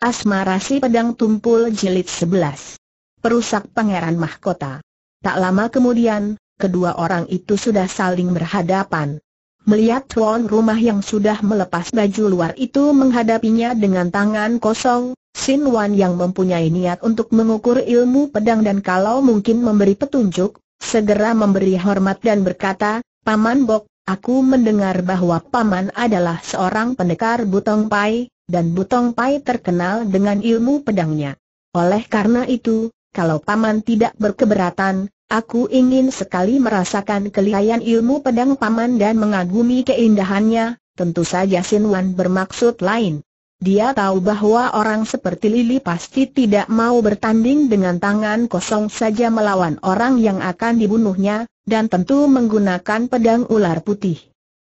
Asmara si pedang tumpul jilid sebelas, Perusak pangeran mahkota. Tak lama kemudian, kedua orang itu sudah saling berhadapan. Melihat tuan rumah yang sudah melepas baju luar itu menghadapinya dengan tangan kosong, Sin Wan yang mempunyai niat untuk mengukur ilmu pedang dan kalau mungkin memberi petunjuk, segera memberi hormat dan berkata, Paman Bok, aku mendengar bahwa Paman adalah seorang pendekar Butong Pai, dan Butong Pai terkenal dengan ilmu pedangnya. Oleh karena itu, kalau Paman tidak berkeberatan, aku ingin sekali merasakan kelihayan ilmu pedang Paman dan mengagumi keindahannya, tentu saja Sin Wan bermaksud lain. Dia tahu bahwa orang seperti Lili pasti tidak mau bertanding dengan tangan kosong saja melawan orang yang akan dibunuhnya, dan tentu menggunakan pedang ular putih.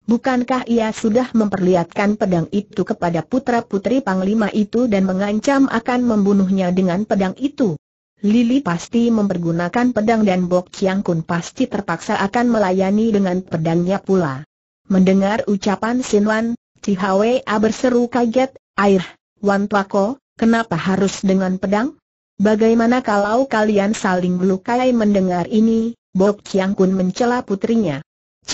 Bukankah ia sudah memperlihatkan pedang itu kepada putra-putri Panglima itu dan mengancam akan membunuhnya dengan pedang itu? Lili pasti mempergunakan pedang dan Bok Chiang Kun pasti terpaksa akan melayani dengan pedangnya pula. Mendengar ucapan Sinwan, Cihawe A berseru kaget, Air, Wan Tuako, kenapa harus dengan pedang? Bagaimana kalau kalian saling melukai mendengar ini? Bok Chiang Kun mencela putrinya.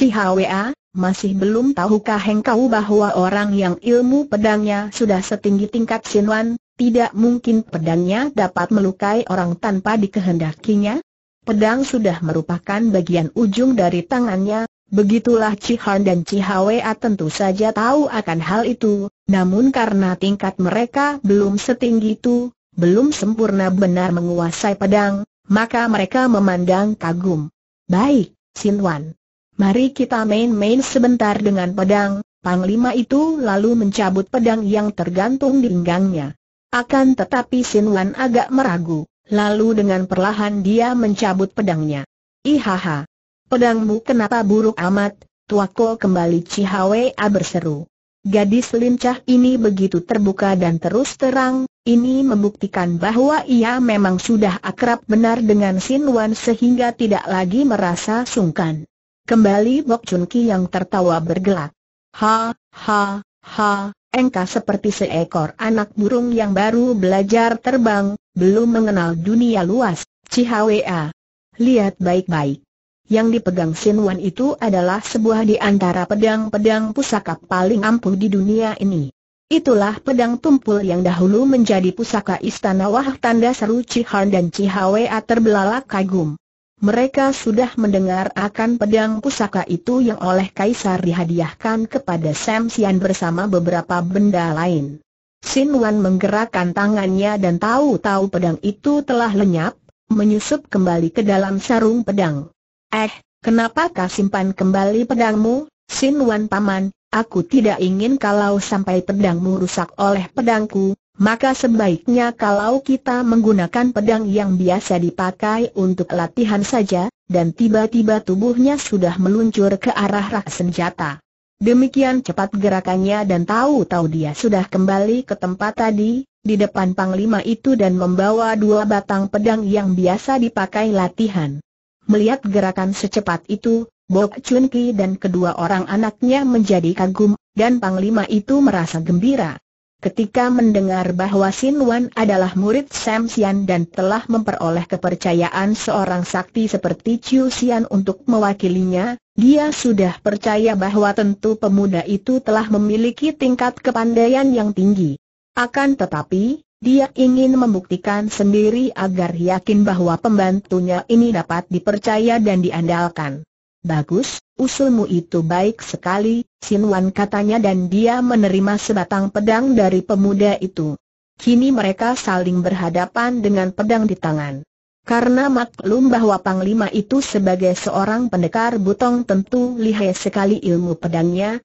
A? Masih belum tahukah engkau bahwa orang yang ilmu pedangnya sudah setinggi tingkat sinuan, tidak mungkin pedangnya dapat melukai orang tanpa dikehendakinya? Pedang sudah merupakan bagian ujung dari tangannya, begitulah Cihan dan Cihwa tentu saja tahu akan hal itu, namun karena tingkat mereka belum setinggi itu, belum sempurna benar menguasai pedang, maka mereka memandang kagum. Baik, Sinwan. Mari kita main-main sebentar dengan pedang, Panglima itu lalu mencabut pedang yang tergantung di pinggangnya. Akan tetapi Sin Wan agak meragu, lalu dengan perlahan dia mencabut pedangnya. Ihaha! Pedangmu kenapa buruk amat, tuako kembali Cihawea berseru. Gadis lincah ini begitu terbuka dan terus terang, ini membuktikan bahwa ia memang sudah akrab benar dengan Sin Wan sehingga tidak lagi merasa sungkan. Kembali Bok Chun Ki yang tertawa bergelak. Ha, ha, ha, engkau seperti seekor anak burung yang baru belajar terbang, belum mengenal dunia luas, Cihwa. Lihat baik-baik. Yang dipegang Sin Wan itu adalah sebuah di antara pedang-pedang pusaka paling ampuh di dunia ini. Itulah pedang tumpul yang dahulu menjadi pusaka istana Wah tanda seru Cihan dan Cihwa terbelalak kagum. Mereka sudah mendengar akan pedang pusaka itu yang oleh Kaisar dihadiahkan kepada Sam Sian bersama beberapa benda lain. Sin Wan menggerakkan tangannya dan tahu-tahu pedang itu telah lenyap, menyusup kembali ke dalam sarung pedang. Eh, kenapa kau simpan kembali pedangmu, Sin Wan Paman? Aku tidak ingin kalau sampai pedangmu rusak oleh pedangku, maka sebaiknya kalau kita menggunakan pedang yang biasa dipakai untuk latihan saja, dan tiba-tiba tubuhnya sudah meluncur ke arah rak senjata. Demikian cepat gerakannya dan tahu-tahu dia sudah kembali ke tempat tadi, di depan panglima itu dan membawa dua batang pedang yang biasa dipakai latihan. Melihat gerakan secepat itu, Bok Chun Ki dan kedua orang anaknya menjadi kagum, dan panglima itu merasa gembira. Ketika mendengar bahwa Sin Wan adalah murid Sam Sian dan telah memperoleh kepercayaan seorang sakti seperti Chiu Sian untuk mewakilinya, dia sudah percaya bahwa tentu pemuda itu telah memiliki tingkat kepandaian yang tinggi. Akan tetapi, dia ingin membuktikan sendiri agar yakin bahwa pembantunya ini dapat dipercaya dan diandalkan. Bagus, Usulmu itu baik sekali, Wan katanya dan dia menerima sebatang pedang dari pemuda itu. Kini mereka saling berhadapan dengan pedang di tangan. Karena maklum bahwa Panglima itu sebagai seorang pendekar butong tentu lihai sekali ilmu pedangnya,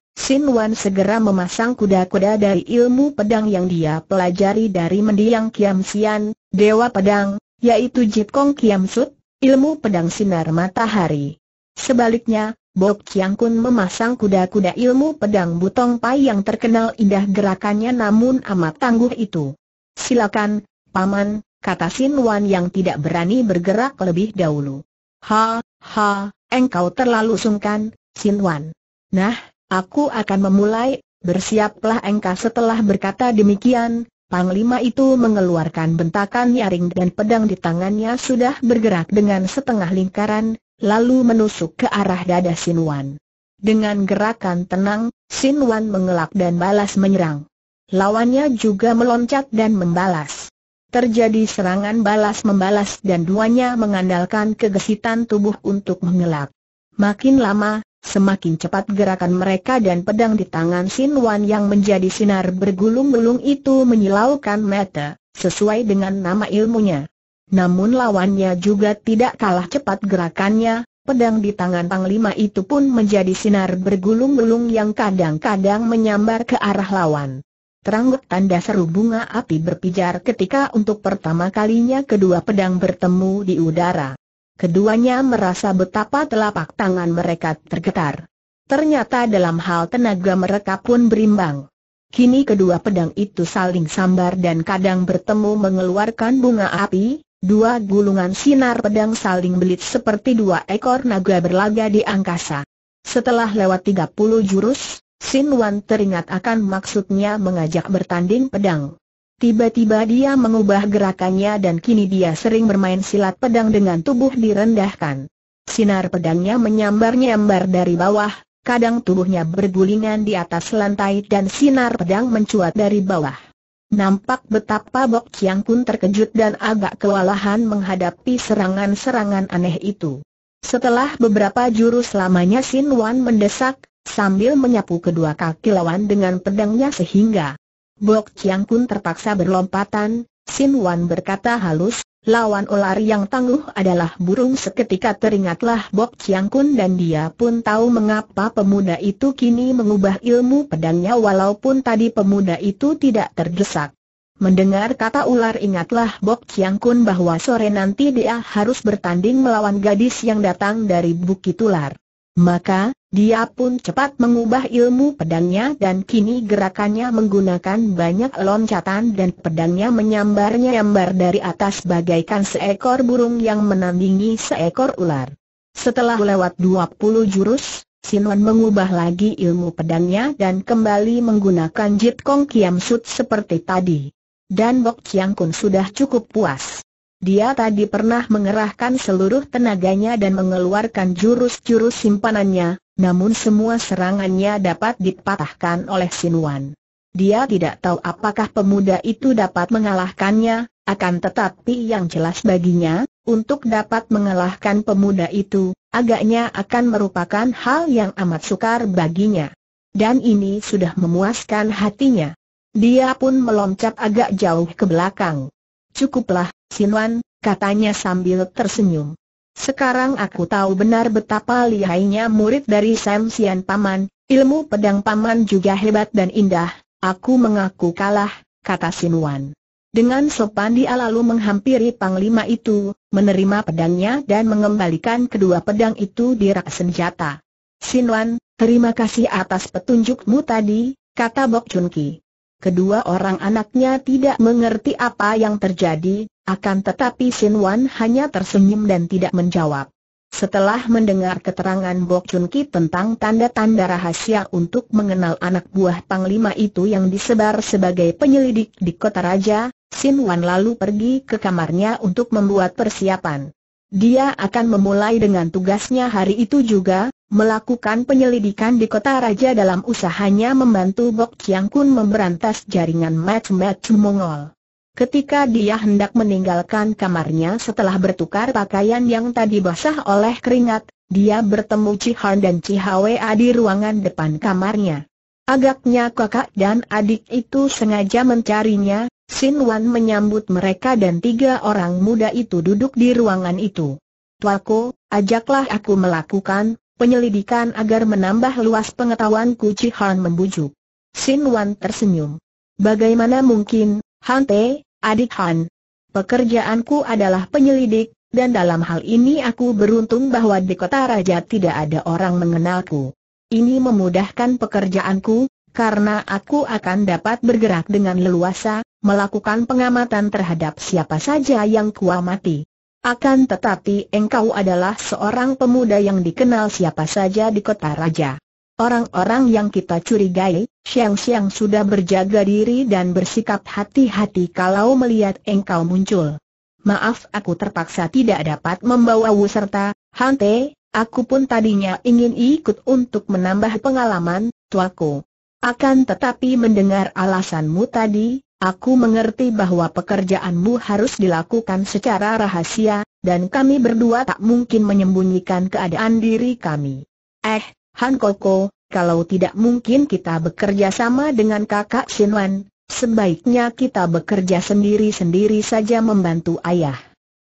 Wan segera memasang kuda-kuda dari ilmu pedang yang dia pelajari dari mendiang Kiam Sian, Dewa Pedang, yaitu Jit Kong Kiam Sut, ilmu pedang sinar matahari. Sebaliknya, Bob Chiang Kun memasang kuda-kuda ilmu pedang Butong Pai yang terkenal indah gerakannya namun amat tangguh itu. Silakan, Paman, kata Sin Wan yang tidak berani bergerak lebih dahulu. Ha, ha, engkau terlalu sungkan, Sin Wan. Nah, aku akan memulai, bersiaplah engkau setelah berkata demikian, Panglima itu mengeluarkan bentakan nyaring dan pedang di tangannya sudah bergerak dengan setengah lingkaran, lalu menusuk ke arah dada Sin Wan. Dengan gerakan tenang, Sin Wan mengelak dan balas menyerang. Lawannya juga meloncat dan membalas. Terjadi serangan balas-membalas dan duanya mengandalkan kegesitan tubuh untuk mengelak. Makin lama, semakin cepat gerakan mereka dan pedang di tangan Sin Wan yang menjadi sinar bergulung-gulung itu menyilaukan mata, sesuai dengan nama ilmunya namun lawannya juga tidak kalah cepat gerakannya, pedang di tangan Panglima itu pun menjadi sinar bergulung-gulung yang kadang-kadang menyambar ke arah lawan. Terangguk tanda seru bunga api berpijar ketika untuk pertama kalinya kedua pedang bertemu di udara. Keduanya merasa betapa telapak tangan mereka tergetar. Ternyata dalam hal tenaga mereka pun berimbang. Kini kedua pedang itu saling sambar dan kadang bertemu mengeluarkan bunga api, Dua gulungan sinar pedang saling belit seperti dua ekor naga berlaga di angkasa. Setelah lewat 30 jurus, Sin Wan teringat akan maksudnya mengajak bertanding pedang. Tiba-tiba dia mengubah gerakannya dan kini dia sering bermain silat pedang dengan tubuh direndahkan. Sinar pedangnya menyambar-nyambar dari bawah, kadang tubuhnya bergulingan di atas lantai dan sinar pedang mencuat dari bawah. Nampak betapa Bok Chiang Kun terkejut dan agak kewalahan menghadapi serangan-serangan aneh itu. Setelah beberapa jurus lamanya Sin Wan mendesak, sambil menyapu kedua kaki lawan dengan pedangnya sehingga Bok Chiang Kun terpaksa berlompatan, Sin Wan berkata halus, Lawan ular yang tangguh adalah burung seketika teringatlah Bob Chiang Kun dan dia pun tahu mengapa pemuda itu kini mengubah ilmu pedangnya walaupun tadi pemuda itu tidak terdesak. Mendengar kata ular ingatlah Bob Chiang Kun bahwa sore nanti dia harus bertanding melawan gadis yang datang dari Bukit Ular. Maka, dia pun cepat mengubah ilmu pedangnya dan kini gerakannya menggunakan banyak loncatan dan pedangnya menyambar-nyambar dari atas bagaikan seekor burung yang menandingi seekor ular. Setelah lewat 20 jurus, Sinuan mengubah lagi ilmu pedangnya dan kembali menggunakan Jit Kong Kiam Sut seperti tadi. Dan Bok Chiang Kun sudah cukup puas. Dia tadi pernah mengerahkan seluruh tenaganya dan mengeluarkan jurus-jurus simpanannya, namun semua serangannya dapat dipatahkan oleh Wan. Dia tidak tahu apakah pemuda itu dapat mengalahkannya, akan tetapi yang jelas baginya, untuk dapat mengalahkan pemuda itu, agaknya akan merupakan hal yang amat sukar baginya. Dan ini sudah memuaskan hatinya. Dia pun meloncat agak jauh ke belakang. Cukuplah, Sinwan, katanya sambil tersenyum. Sekarang aku tahu benar betapa lihainya murid dari Sam Sian Paman, ilmu pedang Paman juga hebat dan indah, aku mengaku kalah, kata Sinwan. Dengan sopan dia lalu menghampiri panglima itu, menerima pedangnya dan mengembalikan kedua pedang itu di rak senjata. Sinwan, terima kasih atas petunjukmu tadi, kata Bok Chun Ki kedua orang anaknya tidak mengerti apa yang terjadi, akan tetapi Sin Wan hanya tersenyum dan tidak menjawab. Setelah mendengar keterangan Bok Chun Ki tentang tanda-tanda rahasia untuk mengenal anak buah Panglima itu yang disebar sebagai penyelidik di kota raja, Sin Wan lalu pergi ke kamarnya untuk membuat persiapan. Dia akan memulai dengan tugasnya hari itu juga, melakukan penyelidikan di kota raja dalam usahanya membantu Bok Chiang Kun memberantas jaringan match-match Mongol. Ketika dia hendak meninggalkan kamarnya setelah bertukar pakaian yang tadi basah oleh keringat, dia bertemu Cihan dan Cihwa di ruangan depan kamarnya. Agaknya kakak dan adik itu sengaja mencarinya, Sin Wan menyambut mereka dan tiga orang muda itu duduk di ruangan itu. Tuako, ajaklah aku melakukan penyelidikan agar menambah luas pengetahuanku Chi Han membujuk. Sin Wan tersenyum. Bagaimana mungkin, Han Te, adik Han? Pekerjaanku adalah penyelidik, dan dalam hal ini aku beruntung bahwa di kota raja tidak ada orang mengenalku. Ini memudahkan pekerjaanku, karena aku akan dapat bergerak dengan leluasa, melakukan pengamatan terhadap siapa saja yang kuamati. Akan tetapi engkau adalah seorang pemuda yang dikenal siapa saja di kota raja. Orang-orang yang kita curigai, siang-siang sudah berjaga diri dan bersikap hati-hati kalau melihat engkau muncul. Maaf aku terpaksa tidak dapat membawa wu serta, Hante, Aku pun tadinya ingin ikut untuk menambah pengalaman, tuaku. Akan tetapi mendengar alasanmu tadi, aku mengerti bahwa pekerjaanmu harus dilakukan secara rahasia, dan kami berdua tak mungkin menyembunyikan keadaan diri kami. Eh, Han Koko, kalau tidak mungkin kita bekerja sama dengan kakak Sinwan, sebaiknya kita bekerja sendiri-sendiri saja membantu ayah.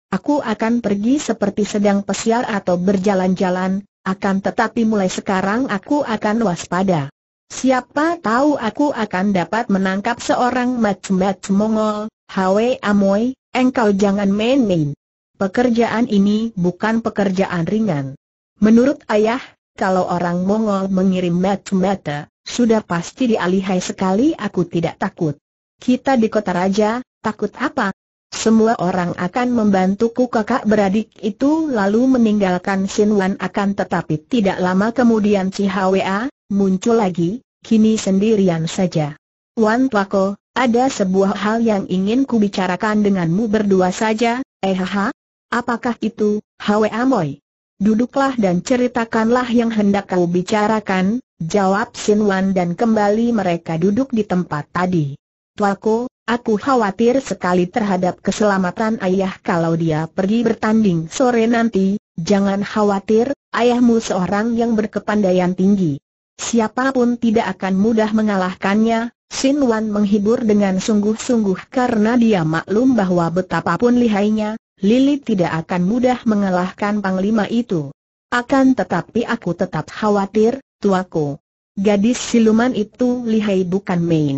Aku akan pergi seperti sedang pesiar atau berjalan-jalan, akan tetapi mulai sekarang aku akan waspada. Siapa tahu aku akan dapat menangkap seorang mac-mac Mongol, Hwe Amoy, engkau jangan main-main. Pekerjaan ini bukan pekerjaan ringan. Menurut ayah, kalau orang Mongol mengirim mac-mac, sudah pasti dialihai sekali aku tidak takut. Kita di kota raja, takut apa? Semua orang akan membantuku kakak beradik itu lalu meninggalkan Shin Wan akan tetapi tidak lama kemudian si HWA muncul lagi, kini sendirian saja. Wan Tuako, ada sebuah hal yang ingin ku bicarakan denganmu berdua saja, eh ha? Apakah itu, HWA Moy? Duduklah dan ceritakanlah yang hendak kau bicarakan, jawab Shin Wan dan kembali mereka duduk di tempat tadi. Tuako, Aku khawatir sekali terhadap keselamatan ayah kalau dia pergi bertanding sore nanti, jangan khawatir, ayahmu seorang yang berkepandaian tinggi. Siapapun tidak akan mudah mengalahkannya, Sin Wan menghibur dengan sungguh-sungguh karena dia maklum bahwa betapapun lihainya, Lily tidak akan mudah mengalahkan Panglima itu. Akan tetapi aku tetap khawatir, tuaku. Gadis siluman itu lihai bukan main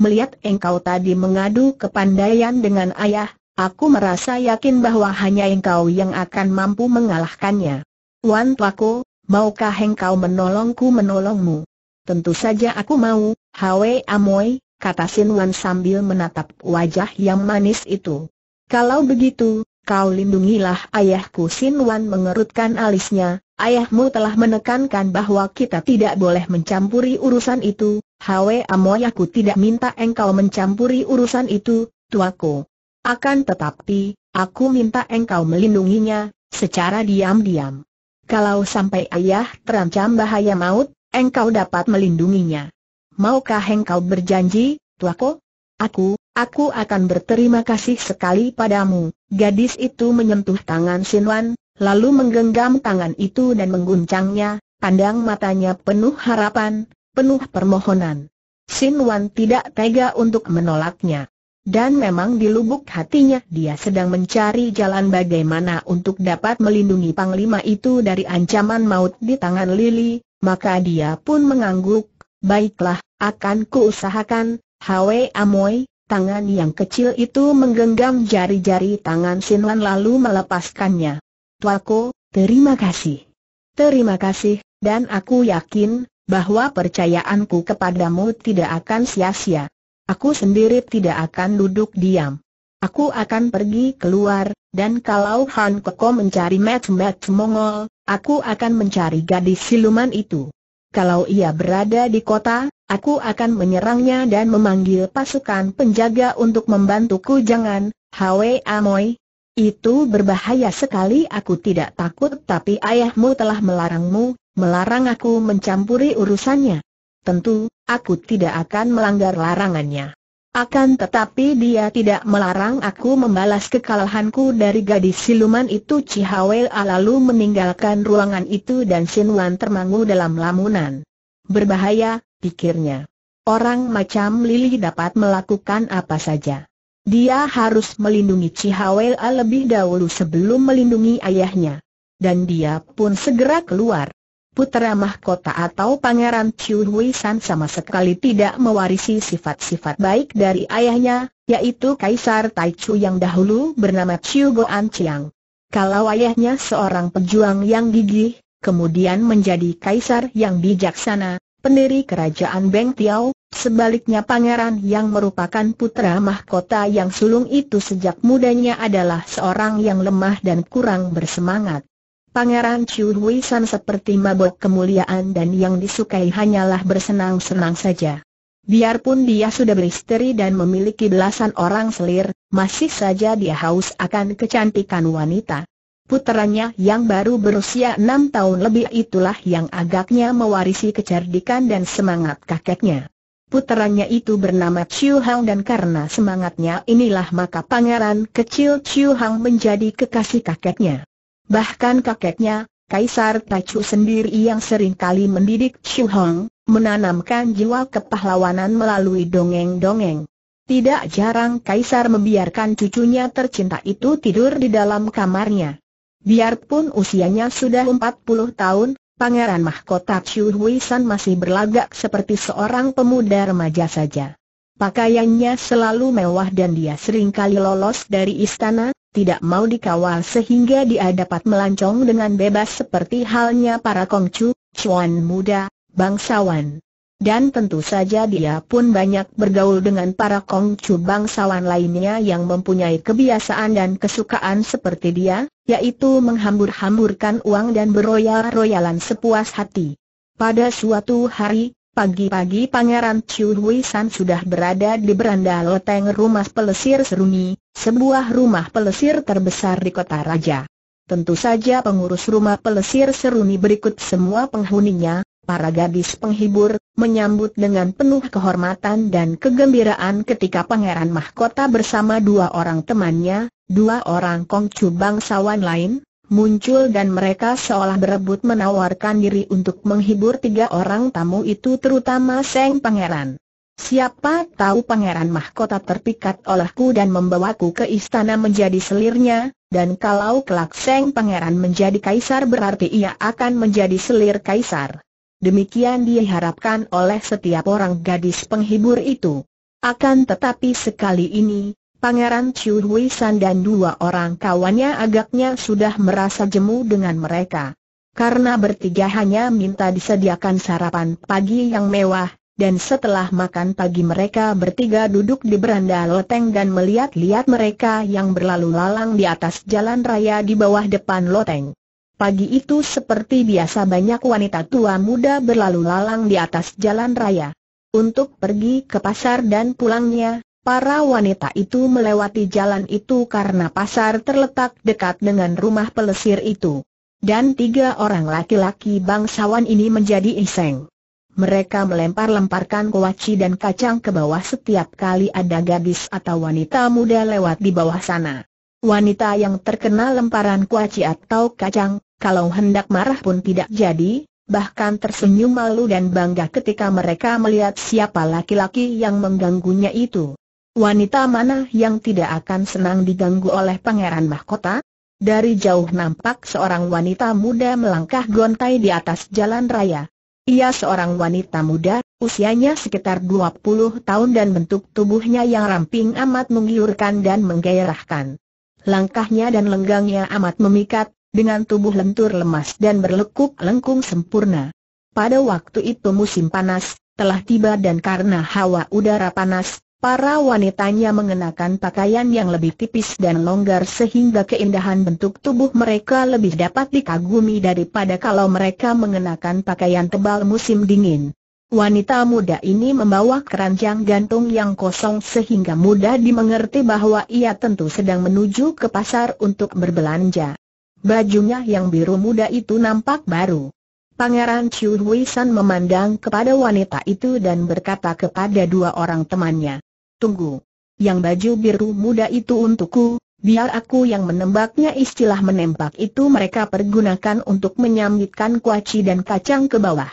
melihat engkau tadi mengadu kepandaian dengan ayah, aku merasa yakin bahwa hanya engkau yang akan mampu mengalahkannya. Wan Tlako, maukah engkau menolongku menolongmu? Tentu saja aku mau, Hwe Amoy, kata Sin Wan sambil menatap wajah yang manis itu. Kalau begitu, kau lindungilah ayahku Sin Wan mengerutkan alisnya, ayahmu telah menekankan bahwa kita tidak boleh mencampuri urusan itu, Hwe Amoy aku tidak minta engkau mencampuri urusan itu, tuaku. Akan tetapi, aku minta engkau melindunginya, secara diam-diam. Kalau sampai ayah terancam bahaya maut, engkau dapat melindunginya. Maukah engkau berjanji, tuaku? Aku, aku akan berterima kasih sekali padamu. Gadis itu menyentuh tangan Sinwan, lalu menggenggam tangan itu dan mengguncangnya, pandang matanya penuh harapan, penuh permohonan. Sin Wan tidak tega untuk menolaknya. Dan memang di lubuk hatinya dia sedang mencari jalan bagaimana untuk dapat melindungi Panglima itu dari ancaman maut di tangan Lily. maka dia pun mengangguk, baiklah, akan kuusahakan, Hwe Amoy, tangan yang kecil itu menggenggam jari-jari tangan Sin Wan lalu melepaskannya. Tuako, terima kasih. Terima kasih, dan aku yakin, bahwa percayaanku kepadamu tidak akan sia-sia. Aku sendiri tidak akan duduk diam. Aku akan pergi keluar, dan kalau Han Koko mencari match-match Mongol, aku akan mencari gadis siluman itu. Kalau ia berada di kota, aku akan menyerangnya dan memanggil pasukan penjaga untuk membantuku jangan, Hwe Amoy. Itu berbahaya sekali aku tidak takut tapi ayahmu telah melarangmu, melarang aku mencampuri urusannya. Tentu, aku tidak akan melanggar larangannya. Akan tetapi dia tidak melarang aku membalas kekalahanku dari gadis siluman itu Cihawei lalu meninggalkan ruangan itu dan Wan termangu dalam lamunan. Berbahaya, pikirnya. Orang macam Lili dapat melakukan apa saja. Dia harus melindungi Cihawei lebih dahulu sebelum melindungi ayahnya. Dan dia pun segera keluar putera mahkota atau pangeran Chiu Hui San sama sekali tidak mewarisi sifat-sifat baik dari ayahnya, yaitu Kaisar Tai Chu yang dahulu bernama Chiu Goan Chiang. Kalau ayahnya seorang pejuang yang gigih, kemudian menjadi kaisar yang bijaksana, pendiri kerajaan Beng Tiao, sebaliknya pangeran yang merupakan putra mahkota yang sulung itu sejak mudanya adalah seorang yang lemah dan kurang bersemangat. Pangeran Chu Hui San seperti mabuk kemuliaan dan yang disukai hanyalah bersenang-senang saja. Biarpun dia sudah beristri dan memiliki belasan orang selir, masih saja dia haus akan kecantikan wanita. Putranya yang baru berusia enam tahun lebih itulah yang agaknya mewarisi kecerdikan dan semangat kakeknya. Putranya itu bernama Chiu Hang dan karena semangatnya inilah maka pangeran kecil Chiu Hang menjadi kekasih kakeknya. Bahkan kakeknya, Kaisar Tachu sendiri yang sering kali mendidik Chu Hong, menanamkan jiwa kepahlawanan melalui dongeng-dongeng. Tidak jarang Kaisar membiarkan cucunya tercinta itu tidur di dalam kamarnya. Biarpun usianya sudah 40 tahun, Pangeran Mahkota Chu Hui San masih berlagak seperti seorang pemuda remaja saja. Pakaiannya selalu mewah dan dia seringkali lolos dari istana, tidak mau dikawal sehingga dia dapat melancong dengan bebas seperti halnya para kongcu, cuan muda, bangsawan. Dan tentu saja dia pun banyak bergaul dengan para kongcu bangsawan lainnya yang mempunyai kebiasaan dan kesukaan seperti dia, yaitu menghambur-hamburkan uang dan beroyal-royalan sepuas hati. Pada suatu hari, Pagi-pagi Pangeran Chiu Hui San sudah berada di beranda loteng rumah pelesir Seruni, sebuah rumah pelesir terbesar di kota Raja. Tentu saja pengurus rumah pelesir Seruni berikut semua penghuninya, para gadis penghibur, menyambut dengan penuh kehormatan dan kegembiraan ketika Pangeran Mahkota bersama dua orang temannya, dua orang kongcu bangsawan lain, muncul dan mereka seolah berebut menawarkan diri untuk menghibur tiga orang tamu itu terutama Seng Pangeran. Siapa tahu Pangeran Mahkota terpikat olehku dan membawaku ke istana menjadi selirnya, dan kalau kelak Seng Pangeran menjadi kaisar berarti ia akan menjadi selir kaisar. Demikian diharapkan oleh setiap orang gadis penghibur itu. Akan tetapi sekali ini, Pangeran Chiu Hui San dan dua orang kawannya agaknya sudah merasa jemu dengan mereka. Karena bertiga hanya minta disediakan sarapan pagi yang mewah, dan setelah makan pagi mereka bertiga duduk di beranda loteng dan melihat-lihat mereka yang berlalu lalang di atas jalan raya di bawah depan loteng. Pagi itu seperti biasa banyak wanita tua muda berlalu lalang di atas jalan raya. Untuk pergi ke pasar dan pulangnya, Para wanita itu melewati jalan itu karena pasar terletak dekat dengan rumah pelesir itu. Dan tiga orang laki-laki bangsawan ini menjadi iseng. Mereka melempar-lemparkan kuaci dan kacang ke bawah setiap kali ada gadis atau wanita muda lewat di bawah sana. Wanita yang terkena lemparan kuaci atau kacang, kalau hendak marah pun tidak jadi, bahkan tersenyum malu dan bangga ketika mereka melihat siapa laki-laki yang mengganggunya itu. Wanita mana yang tidak akan senang diganggu oleh pangeran mahkota? Dari jauh nampak seorang wanita muda melangkah gontai di atas jalan raya. Ia seorang wanita muda, usianya sekitar 20 tahun dan bentuk tubuhnya yang ramping amat menggiurkan dan menggairahkan. Langkahnya dan lenggangnya amat memikat, dengan tubuh lentur lemas dan berlekuk lengkung sempurna. Pada waktu itu musim panas, telah tiba dan karena hawa udara panas, Para wanitanya mengenakan pakaian yang lebih tipis dan longgar sehingga keindahan bentuk tubuh mereka lebih dapat dikagumi daripada kalau mereka mengenakan pakaian tebal musim dingin. Wanita muda ini membawa keranjang gantung yang kosong sehingga mudah dimengerti bahwa ia tentu sedang menuju ke pasar untuk berbelanja. Bajunya yang biru muda itu nampak baru. Pangeran Chiu Hui memandang kepada wanita itu dan berkata kepada dua orang temannya, tunggu. Yang baju biru muda itu untukku, biar aku yang menembaknya istilah menembak itu mereka pergunakan untuk menyambitkan kuaci dan kacang ke bawah.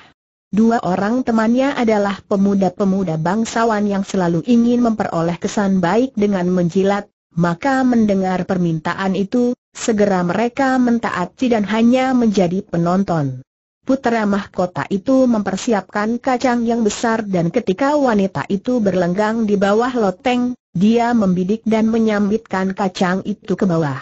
Dua orang temannya adalah pemuda-pemuda bangsawan yang selalu ingin memperoleh kesan baik dengan menjilat, maka mendengar permintaan itu, segera mereka mentaati dan hanya menjadi penonton. Putera mahkota itu mempersiapkan kacang yang besar dan ketika wanita itu berlenggang di bawah loteng, dia membidik dan menyambitkan kacang itu ke bawah.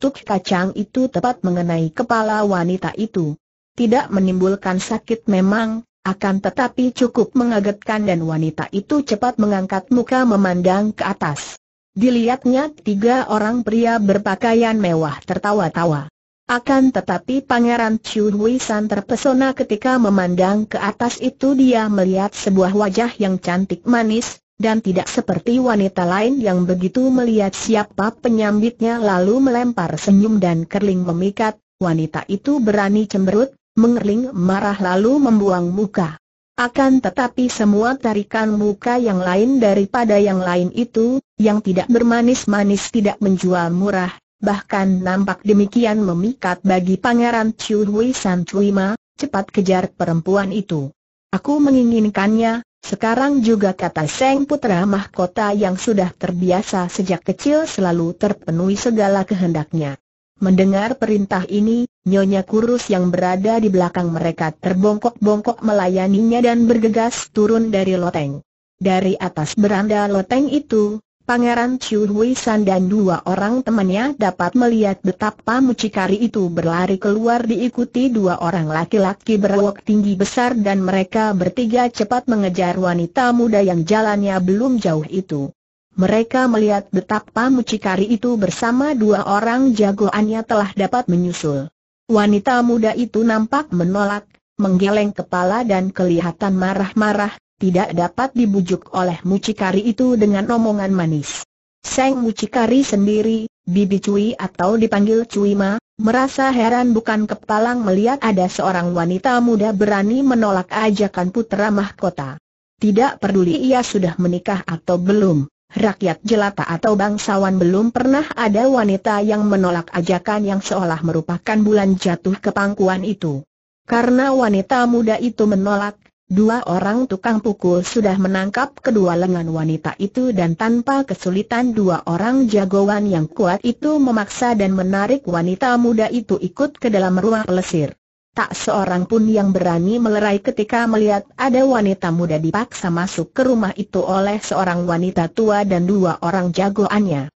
Tuk kacang itu tepat mengenai kepala wanita itu. Tidak menimbulkan sakit memang, akan tetapi cukup mengagetkan dan wanita itu cepat mengangkat muka memandang ke atas. Dilihatnya tiga orang pria berpakaian mewah tertawa-tawa. Akan tetapi Pangeran Chu Hui San terpesona ketika memandang ke atas itu dia melihat sebuah wajah yang cantik manis, dan tidak seperti wanita lain yang begitu melihat siapa penyambitnya lalu melempar senyum dan kerling memikat, wanita itu berani cemberut, mengerling marah lalu membuang muka. Akan tetapi semua tarikan muka yang lain daripada yang lain itu, yang tidak bermanis-manis tidak menjual murah, bahkan nampak demikian memikat bagi Pangeran Chiu Hui San Chui Ma, cepat kejar perempuan itu. Aku menginginkannya, sekarang juga kata Seng Putra Mahkota yang sudah terbiasa sejak kecil selalu terpenuhi segala kehendaknya. Mendengar perintah ini, Nyonya Kurus yang berada di belakang mereka terbongkok-bongkok melayaninya dan bergegas turun dari loteng. Dari atas beranda loteng itu, Pangeran Chiu Hui San dan dua orang temannya dapat melihat betapa mucikari itu berlari keluar diikuti dua orang laki-laki berwok tinggi besar dan mereka bertiga cepat mengejar wanita muda yang jalannya belum jauh itu. Mereka melihat betapa mucikari itu bersama dua orang jagoannya telah dapat menyusul. Wanita muda itu nampak menolak, menggeleng kepala dan kelihatan marah-marah, tidak dapat dibujuk oleh mucikari itu dengan omongan manis. Seng mucikari sendiri, Bibi Cui atau dipanggil Cui Ma, merasa heran bukan kepalang melihat ada seorang wanita muda berani menolak ajakan putra mahkota. Tidak peduli ia sudah menikah atau belum, rakyat jelata atau bangsawan belum pernah ada wanita yang menolak ajakan yang seolah merupakan bulan jatuh ke pangkuan itu. Karena wanita muda itu menolak, Dua orang tukang pukul sudah menangkap kedua lengan wanita itu dan tanpa kesulitan dua orang jagoan yang kuat itu memaksa dan menarik wanita muda itu ikut ke dalam ruang lesir. Tak seorang pun yang berani melerai ketika melihat ada wanita muda dipaksa masuk ke rumah itu oleh seorang wanita tua dan dua orang jagoannya.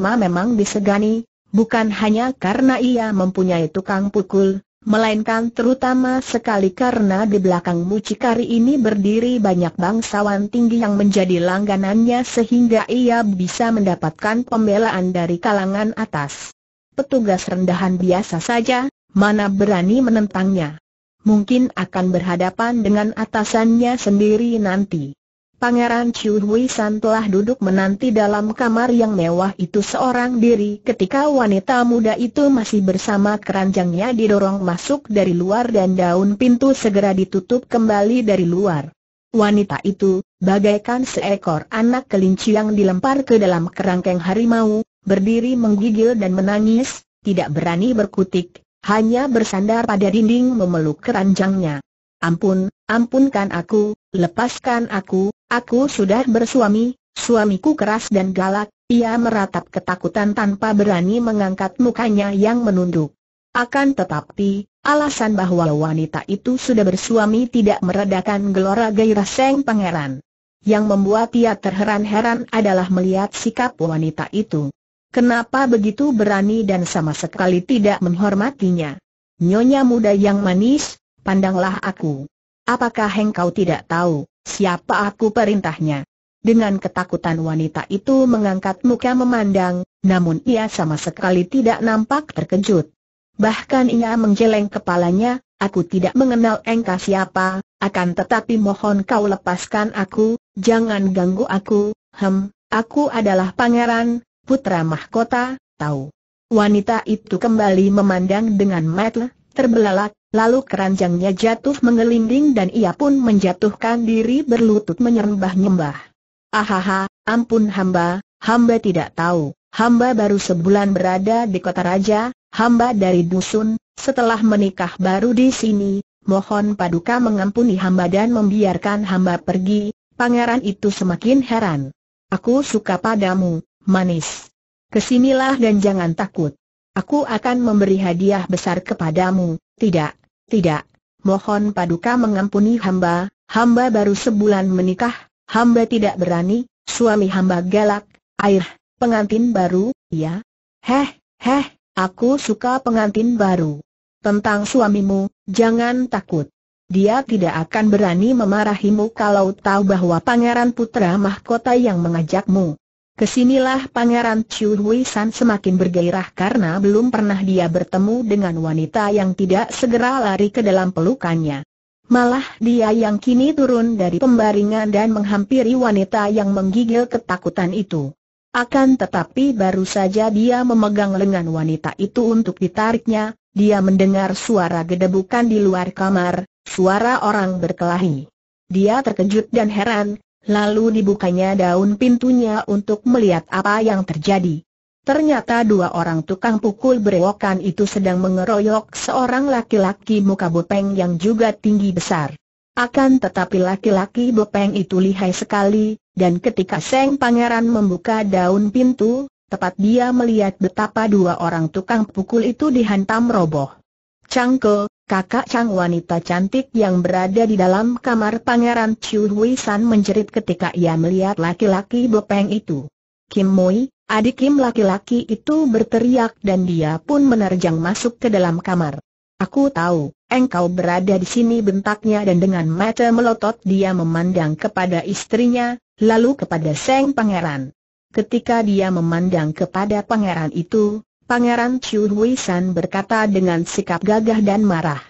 Ma memang disegani, bukan hanya karena ia mempunyai tukang pukul, melainkan terutama sekali karena di belakang mucikari ini berdiri banyak bangsawan tinggi yang menjadi langganannya sehingga ia bisa mendapatkan pembelaan dari kalangan atas. Petugas rendahan biasa saja, mana berani menentangnya. Mungkin akan berhadapan dengan atasannya sendiri nanti. Pangeran Chiu Hui San telah duduk menanti dalam kamar yang mewah itu seorang diri ketika wanita muda itu masih bersama keranjangnya didorong masuk dari luar dan daun pintu segera ditutup kembali dari luar. Wanita itu, bagaikan seekor anak kelinci yang dilempar ke dalam kerangkeng harimau, berdiri menggigil dan menangis, tidak berani berkutik, hanya bersandar pada dinding memeluk keranjangnya. Ampun, ampunkan aku, lepaskan aku, Aku sudah bersuami, suamiku keras dan galak, ia meratap ketakutan tanpa berani mengangkat mukanya yang menunduk. Akan tetapi, alasan bahwa wanita itu sudah bersuami tidak meredakan gelora gairah Seng Pangeran. Yang membuat ia terheran-heran adalah melihat sikap wanita itu. Kenapa begitu berani dan sama sekali tidak menghormatinya? Nyonya muda yang manis, pandanglah aku. Apakah engkau tidak tahu, Siapa aku perintahnya? Dengan ketakutan wanita itu mengangkat muka memandang, namun ia sama sekali tidak nampak terkejut. Bahkan ia menggeleng kepalanya, aku tidak mengenal engkau siapa, akan tetapi mohon kau lepaskan aku, jangan ganggu aku, hem, aku adalah pangeran, putra mahkota, tahu. Wanita itu kembali memandang dengan matle, terbelalak, Lalu keranjangnya jatuh mengelinding dan ia pun menjatuhkan diri berlutut menyembah-nyembah. Ahaha, ampun hamba, hamba tidak tahu, hamba baru sebulan berada di kota raja, hamba dari dusun, setelah menikah baru di sini, mohon paduka mengampuni hamba dan membiarkan hamba pergi, pangeran itu semakin heran. Aku suka padamu, manis. Kesinilah dan jangan takut. Aku akan memberi hadiah besar kepadamu, tidak, tidak, mohon paduka mengampuni hamba, hamba baru sebulan menikah, hamba tidak berani, suami hamba galak, air, pengantin baru, ya. Heh, heh, aku suka pengantin baru. Tentang suamimu, jangan takut. Dia tidak akan berani memarahimu kalau tahu bahwa Pangeran Putra Mahkota yang mengajakmu. Kesinilah Pangeran Chiu Hui San semakin bergairah karena belum pernah dia bertemu dengan wanita yang tidak segera lari ke dalam pelukannya. Malah dia yang kini turun dari pembaringan dan menghampiri wanita yang menggigil ketakutan itu. Akan tetapi baru saja dia memegang lengan wanita itu untuk ditariknya, dia mendengar suara gedebukan di luar kamar, suara orang berkelahi. Dia terkejut dan heran, Lalu dibukanya daun pintunya untuk melihat apa yang terjadi. Ternyata dua orang tukang pukul berewokan itu sedang mengeroyok seorang laki-laki muka bopeng yang juga tinggi besar. Akan tetapi laki-laki bopeng itu lihai sekali, dan ketika Seng Pangeran membuka daun pintu, tepat dia melihat betapa dua orang tukang pukul itu dihantam roboh. Cangkel, Kakak Chang wanita cantik yang berada di dalam kamar Pangeran Chiu Hui San menjerit ketika ia melihat laki-laki bopeng itu. Kim Mui, adik Kim laki-laki itu berteriak dan dia pun menerjang masuk ke dalam kamar. Aku tahu, engkau berada di sini bentaknya dan dengan mata melotot dia memandang kepada istrinya, lalu kepada Seng Pangeran. Ketika dia memandang kepada pangeran itu, Pangeran Chu Hui San berkata dengan sikap gagah dan marah.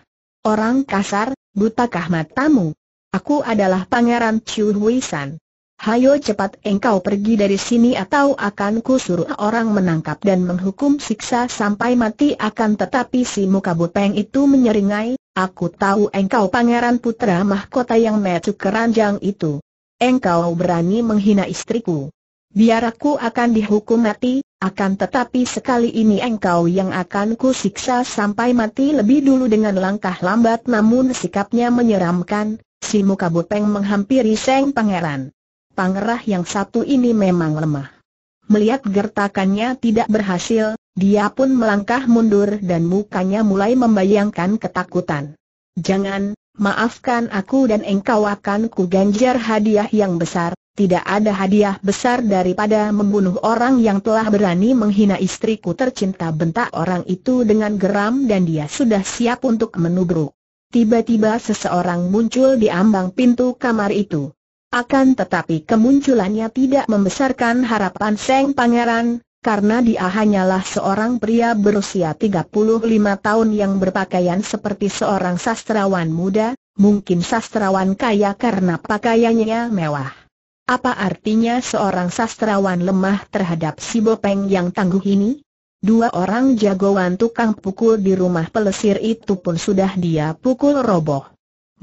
Orang kasar, butakah matamu? Aku adalah Pangeran Chu Hui San. Hayo cepat engkau pergi dari sini atau akan ku suruh orang menangkap dan menghukum siksa sampai mati akan tetapi si muka bupeng itu menyeringai, aku tahu engkau pangeran putra mahkota yang metu keranjang itu. Engkau berani menghina istriku. Biar aku akan dihukum mati, akan tetapi sekali ini engkau yang akan ku siksa sampai mati lebih dulu dengan langkah lambat namun sikapnya menyeramkan, si muka bopeng menghampiri Seng Pangeran. Pangerah yang satu ini memang lemah. Melihat gertakannya tidak berhasil, dia pun melangkah mundur dan mukanya mulai membayangkan ketakutan. Jangan, maafkan aku dan engkau akan ku ganjar hadiah yang besar, tidak ada hadiah besar daripada membunuh orang yang telah berani menghina istriku tercinta bentak orang itu dengan geram dan dia sudah siap untuk menubruk. Tiba-tiba seseorang muncul di ambang pintu kamar itu. Akan tetapi kemunculannya tidak membesarkan harapan Seng Pangeran, karena dia hanyalah seorang pria berusia 35 tahun yang berpakaian seperti seorang sastrawan muda, mungkin sastrawan kaya karena pakaiannya mewah. Apa artinya seorang sastrawan lemah terhadap si Bopeng yang tangguh ini? Dua orang jagoan tukang pukul di rumah pelesir itu pun sudah dia pukul roboh.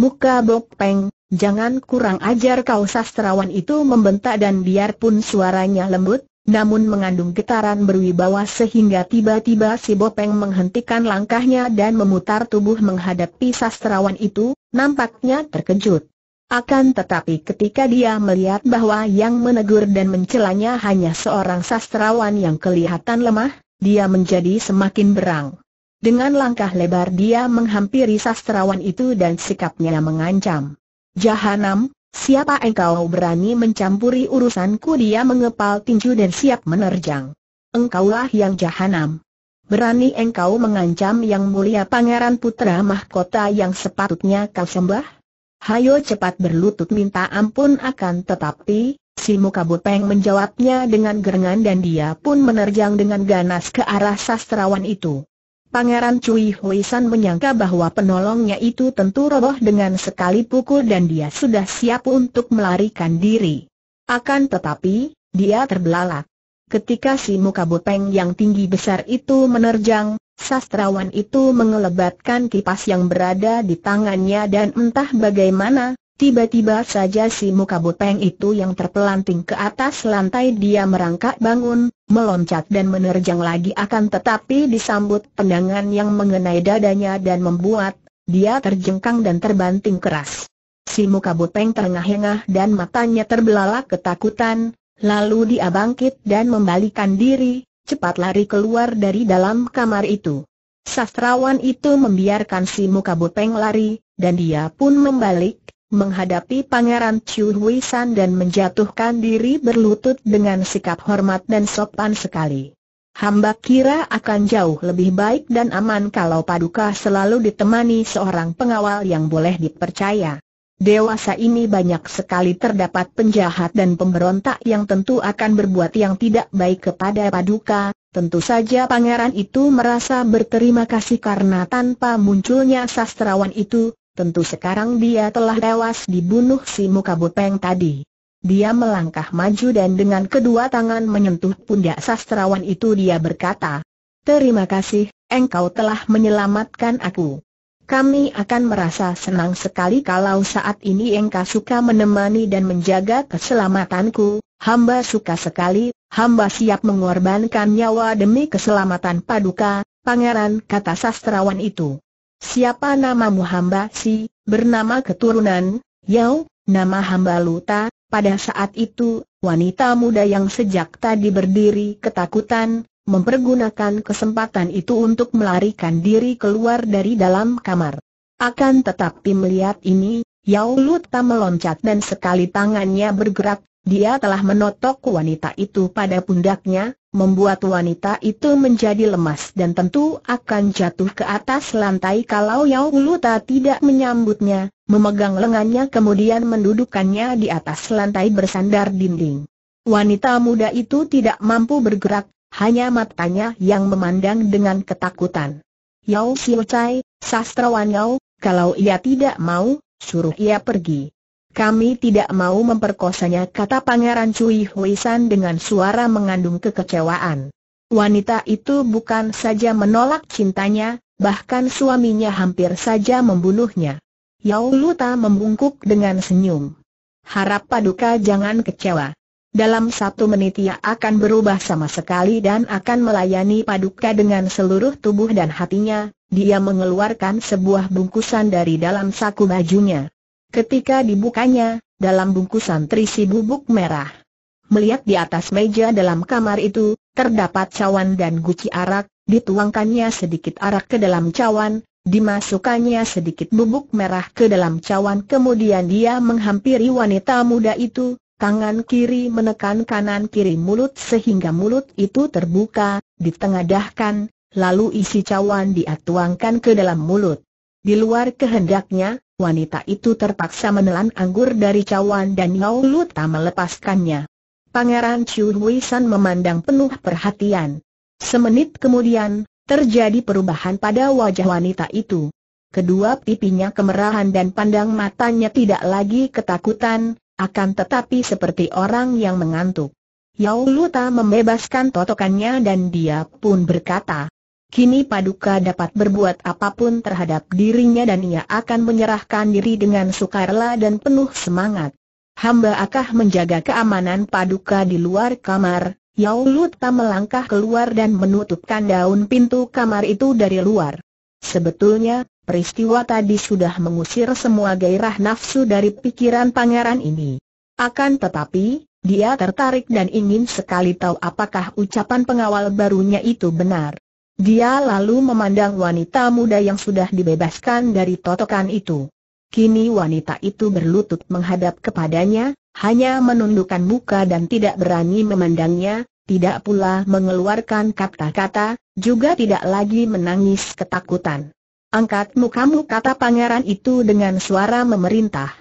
Muka Bopeng, jangan kurang ajar kau sastrawan itu membentak dan biarpun suaranya lembut, namun mengandung getaran berwibawa sehingga tiba-tiba si Bopeng menghentikan langkahnya dan memutar tubuh menghadapi sastrawan itu, nampaknya terkejut. Akan tetapi ketika dia melihat bahwa yang menegur dan mencelanya hanya seorang sastrawan yang kelihatan lemah, dia menjadi semakin berang. Dengan langkah lebar dia menghampiri sastrawan itu dan sikapnya mengancam. Jahanam, siapa engkau berani mencampuri urusanku dia mengepal tinju dan siap menerjang. Engkaulah yang jahanam. Berani engkau mengancam yang mulia pangeran putra mahkota yang sepatutnya kau sembah? Hayo cepat berlutut minta ampun akan tetapi, si muka bopeng menjawabnya dengan gerengan dan dia pun menerjang dengan ganas ke arah sastrawan itu. Pangeran Cui Huisan menyangka bahwa penolongnya itu tentu roboh dengan sekali pukul dan dia sudah siap untuk melarikan diri. Akan tetapi, dia terbelalak. Ketika si muka bopeng yang tinggi besar itu menerjang, Sastrawan itu mengelebatkan kipas yang berada di tangannya dan entah bagaimana, tiba-tiba saja si muka bopeng itu yang terpelanting ke atas lantai dia merangkak bangun, meloncat dan menerjang lagi akan tetapi disambut tendangan yang mengenai dadanya dan membuat dia terjengkang dan terbanting keras. Si muka bopeng terengah-engah dan matanya terbelalak ketakutan, lalu dia bangkit dan membalikan diri, cepat lari keluar dari dalam kamar itu. Sastrawan itu membiarkan si muka bopeng lari, dan dia pun membalik, menghadapi Pangeran Chu San dan menjatuhkan diri berlutut dengan sikap hormat dan sopan sekali. Hamba kira akan jauh lebih baik dan aman kalau Paduka selalu ditemani seorang pengawal yang boleh dipercaya. Dewasa ini banyak sekali terdapat penjahat dan pemberontak yang tentu akan berbuat yang tidak baik kepada Paduka, Tentu saja pangeran itu merasa berterima kasih karena tanpa munculnya sastrawan itu, tentu sekarang dia telah tewas dibunuh si muka bopeng tadi. Dia melangkah maju dan dengan kedua tangan menyentuh pundak sastrawan itu dia berkata, Terima kasih, engkau telah menyelamatkan aku. Kami akan merasa senang sekali kalau saat ini engkau suka menemani dan menjaga keselamatanku, hamba suka sekali, hamba siap mengorbankan nyawa demi keselamatan paduka, pangeran kata sastrawan itu. Siapa namamu hamba si, bernama keturunan, yau, nama hamba Luta, pada saat itu, wanita muda yang sejak tadi berdiri ketakutan, mempergunakan kesempatan itu untuk melarikan diri keluar dari dalam kamar. Akan tetapi melihat ini, Yao Luta meloncat dan sekali tangannya bergerak, dia telah menotok wanita itu pada pundaknya, membuat wanita itu menjadi lemas dan tentu akan jatuh ke atas lantai kalau Yao Luta tidak menyambutnya, memegang lengannya kemudian mendudukannya di atas lantai bersandar dinding. Wanita muda itu tidak mampu bergerak, hanya matanya yang memandang dengan ketakutan. Yao Xiu Chai, sastrawan Yao, kalau ia tidak mau, suruh ia pergi. Kami tidak mau memperkosanya kata Pangeran Cui Huisan dengan suara mengandung kekecewaan. Wanita itu bukan saja menolak cintanya, bahkan suaminya hampir saja membunuhnya. Yao Luta membungkuk dengan senyum. Harap Paduka jangan kecewa dalam satu menit ia akan berubah sama sekali dan akan melayani Paduka dengan seluruh tubuh dan hatinya, dia mengeluarkan sebuah bungkusan dari dalam saku bajunya. Ketika dibukanya, dalam bungkusan terisi bubuk merah. Melihat di atas meja dalam kamar itu, terdapat cawan dan guci arak, dituangkannya sedikit arak ke dalam cawan, Dimasukkannya sedikit bubuk merah ke dalam cawan kemudian dia menghampiri wanita muda itu, Tangan kiri menekan kanan kiri mulut sehingga mulut itu terbuka, ditengadahkan, lalu isi cawan diatuangkan ke dalam mulut. Di luar kehendaknya, wanita itu terpaksa menelan anggur dari cawan dan Yao Lu tak melepaskannya. Pangeran Chu San memandang penuh perhatian. Semenit kemudian, terjadi perubahan pada wajah wanita itu. Kedua pipinya kemerahan dan pandang matanya tidak lagi ketakutan, akan tetapi seperti orang yang mengantuk. Yau Luta membebaskan totokannya dan dia pun berkata, Kini Paduka dapat berbuat apapun terhadap dirinya dan ia akan menyerahkan diri dengan sukarela dan penuh semangat. Hamba akah menjaga keamanan Paduka di luar kamar, Yau Luta melangkah keluar dan menutupkan daun pintu kamar itu dari luar. Sebetulnya, Peristiwa tadi sudah mengusir semua gairah nafsu dari pikiran pangeran ini. Akan tetapi, dia tertarik dan ingin sekali tahu apakah ucapan pengawal barunya itu benar. Dia lalu memandang wanita muda yang sudah dibebaskan dari totokan itu. Kini wanita itu berlutut menghadap kepadanya, hanya menundukkan muka dan tidak berani memandangnya, tidak pula mengeluarkan kata-kata, juga tidak lagi menangis ketakutan. Angkat mukamu kata pangeran itu dengan suara memerintah.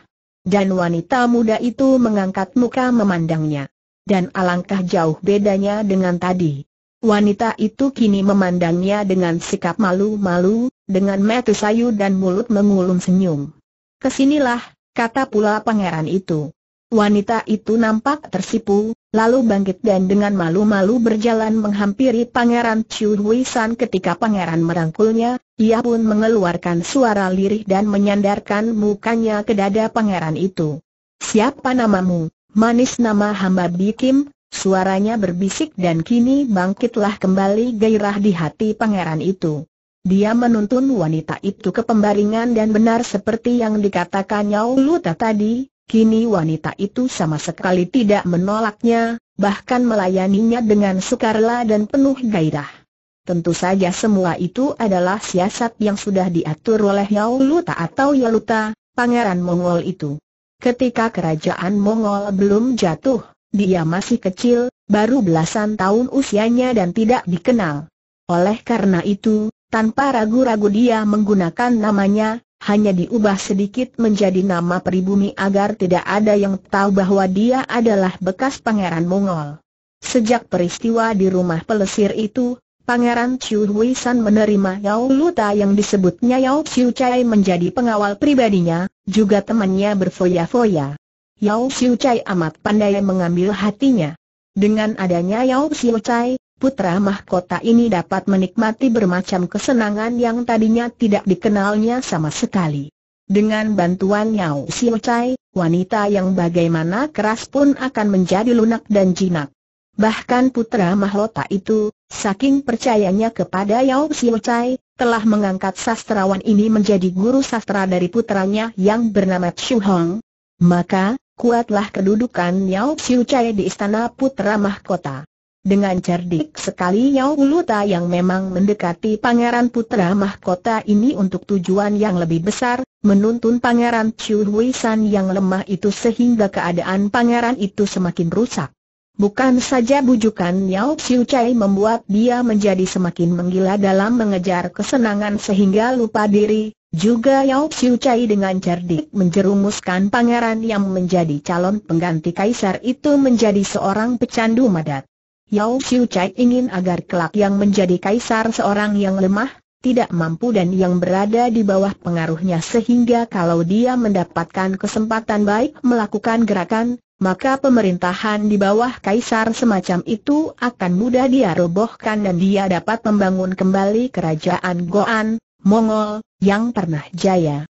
Dan wanita muda itu mengangkat muka memandangnya. Dan alangkah jauh bedanya dengan tadi. Wanita itu kini memandangnya dengan sikap malu-malu, dengan mata sayu dan mulut mengulum senyum. Kesinilah, kata pula pangeran itu. Wanita itu nampak tersipu, lalu bangkit dan dengan malu-malu berjalan menghampiri Pangeran Chiu Hui San ketika Pangeran merangkulnya, ia pun mengeluarkan suara lirih dan menyandarkan mukanya ke dada Pangeran itu. Siapa namamu? Manis nama hamba Kim. suaranya berbisik dan kini bangkitlah kembali gairah di hati Pangeran itu. Dia menuntun wanita itu ke pembaringan dan benar seperti yang dikatakan Yau Luta tadi, Kini wanita itu sama sekali tidak menolaknya, bahkan melayaninya dengan sukarela dan penuh gairah. Tentu saja semua itu adalah siasat yang sudah diatur oleh Yauluta Luta atau Yaluta, pangeran Mongol itu. Ketika kerajaan Mongol belum jatuh, dia masih kecil, baru belasan tahun usianya dan tidak dikenal. Oleh karena itu, tanpa ragu-ragu dia menggunakan namanya, hanya diubah sedikit menjadi nama pribumi agar tidak ada yang tahu bahwa dia adalah bekas pangeran Mongol. Sejak peristiwa di rumah pelesir itu, Pangeran Chiu Hui San menerima Yao Luta yang disebutnya Yao Chiu Chai menjadi pengawal pribadinya, juga temannya berfoya-foya. Yao Chiu Chai amat pandai mengambil hatinya. Dengan adanya Yao Chiu Chai, putra mahkota ini dapat menikmati bermacam kesenangan yang tadinya tidak dikenalnya sama sekali. Dengan bantuan Yao Xiu Chai, wanita yang bagaimana keras pun akan menjadi lunak dan jinak. Bahkan putra mahkota itu, saking percayanya kepada Yao Xiu Chai, telah mengangkat sastrawan ini menjadi guru sastra dari putranya yang bernama Xu Hong. Maka, kuatlah kedudukan Yao Xiu Chai di istana putra mahkota. Dengan cerdik sekali Yao Uluta yang memang mendekati Pangeran Putra Mahkota ini untuk tujuan yang lebih besar, menuntun Pangeran Chiu Hui San yang lemah itu sehingga keadaan Pangeran itu semakin rusak. Bukan saja bujukan Yao Xiu Chai membuat dia menjadi semakin menggila dalam mengejar kesenangan sehingga lupa diri, juga Yao Xiu Chai dengan cerdik menjerumuskan pangeran yang menjadi calon pengganti kaisar itu menjadi seorang pecandu madat. Yao Chiu Chai ingin agar kelak yang menjadi kaisar seorang yang lemah, tidak mampu dan yang berada di bawah pengaruhnya sehingga kalau dia mendapatkan kesempatan baik melakukan gerakan, maka pemerintahan di bawah kaisar semacam itu akan mudah dia robohkan dan dia dapat membangun kembali kerajaan Goan, Mongol, yang pernah jaya.